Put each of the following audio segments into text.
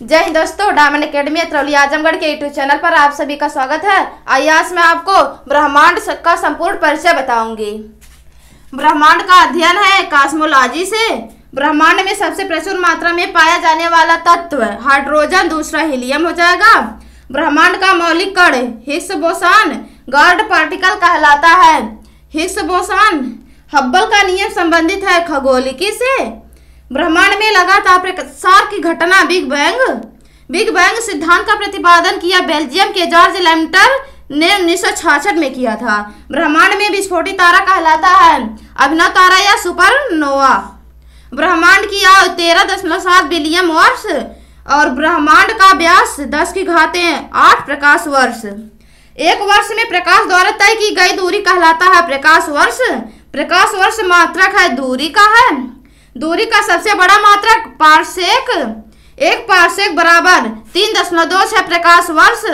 जय हिंद दोस्तों diamond academy Atrauli Azamgarh के यूट्यूब चैनल पर आप सभी का स्वागत है आइए आज मैं आपको ब्रह्मांड का संपूर्ण परिचय बताऊंगी ब्रह्मांड का अध्ययन है कास्मोलॉजी से ब्रह्मांड में सबसे प्रचुर मात्रा में पाया जाने वाला तत्व हाइड्रोजन दूसरा हीलियम हो जाएगा ब्रह्मांड का मौलिक कण हिस्स बोसान गॉड पार्टिकल कहलाता है हिस्स बोसान हब्बल का नियम संबंधित है खगोलिकी से ब्रह्मांड में लगातार प्रसार की घटना बिग बैंग बिग बैंग सिद्धांत का प्रतिपादन किया बेल्जियम के जॉर्ज लैम्टर ने उन्नीस में किया था ब्रह्मांड में विस्फोटी तारा कहलाता है अभिनव तारा या सुपरनोवा ब्रह्मांड की आयु तेरह दशमलव सात बिलियन वर्ष और ब्रह्मांड का व्यास दस की घाते आठ प्रकाश वर्ष एक वर्ष में प्रकाश द्वारा तय की गई दूरी कहलाता है प्रकाश वर्ष प्रकाश वर्ष मात्रक है दूरी का है दूरी का सबसे बड़ा मात्रक पार्सेक एक पार्सेक बराबर तीन दशमलव दो छह प्रकाश वर्ष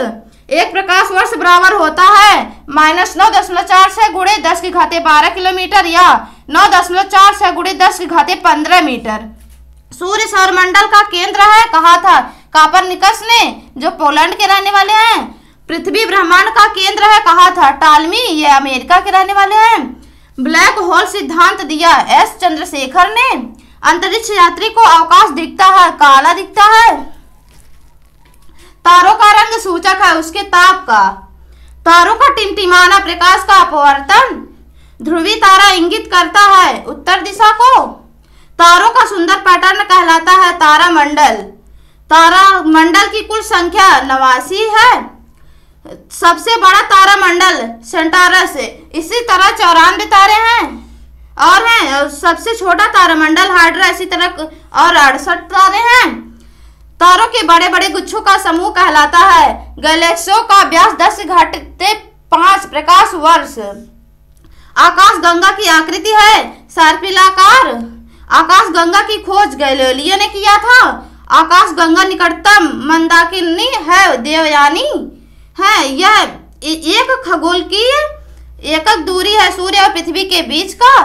एक प्रकाश वर्ष बराबर होता है माइनस नौ दशमलव चार छह गुड़े दस की घाते बारह किलोमीटर या नौ दशमलव चार छह गुड़े दस की घाते पंद्रह मीटर सूर्य सौर मंडल का केंद्र है कहा था कापर निकस ने जो पोलैंड के रहने वाले हैं पृथ्वी ब्रह्मांड का केंद्र है कहा था टालमी ये अमेरिका के रहने वाले हैं ब्लैक होल सिद्धांत दिया एस चंद्रशेखर ने अंतरिक्ष यात्री को अवकाश दिखता है काला दिखता है तारों का रंग सूचक है उसके ताप का तारों का टिमटिमाना प्रकाश का अपवर्तन ध्रुवी तारा इंगित करता है उत्तर दिशा को तारों का सुंदर पैटर्न कहलाता है तारा मंडल तारा मंडल की कुल संख्या नवासी है सबसे बड़ा तारामंडल सेंटारस इसी तरह चौरानवे तारे हैं और हैं सबसे छोटा तारामंडल हाइड्रा इसी तरह और अड़सठ तारे हैं तारों के बड़े बड़े गुच्छों का समूह कहलाता है गैलेक्सियों का व्यास दस घटते पांच प्रकाश वर्ष आकाश गंगा की आकृति है सर्पिलाकार आकाश गंगा की खोज गैलोलियो ने किया था आकाश गंगा निकटतम मंदाकिनी है देवयानी है यह एक खगोल की एकक दूरी है सूर्य और पृथ्वी के बीच का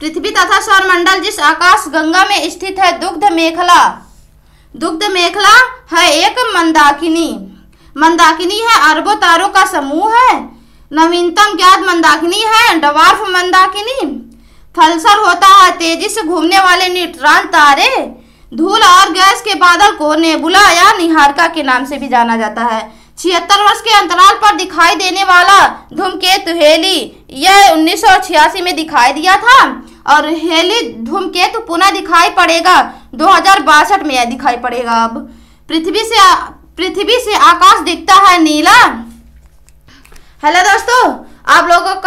पृथ्वी तथा सौरमंडल जिस आकाश गंगा में स्थित है दुग्ध मेखला दुग्ध मेखला है एक मंदाकिनी मंदाकिनी है अरबों तारों का समूह है नवीनतम ज्ञात मंदाकिनी है डवार्फ मंदाकिनी फलसर होता है तेजी से घूमने वाले न्यूट्रॉन तारे धूल और गैस के बादल को नेबुला या निहारका के नाम से भी जाना जाता है छिहत्तर वर्ष के अंतराल पर दिखाई देने वाला धूमकेतु हेली यह 1986 में दिखाई दिया था और हेली धूमकेतु पुनः दिखाई पड़ेगा दो में यह दिखाई पड़ेगा अब पृथ्वी से पृथ्वी से आकाश दिखता है नीला हेलो दोस्तों आप लोगों का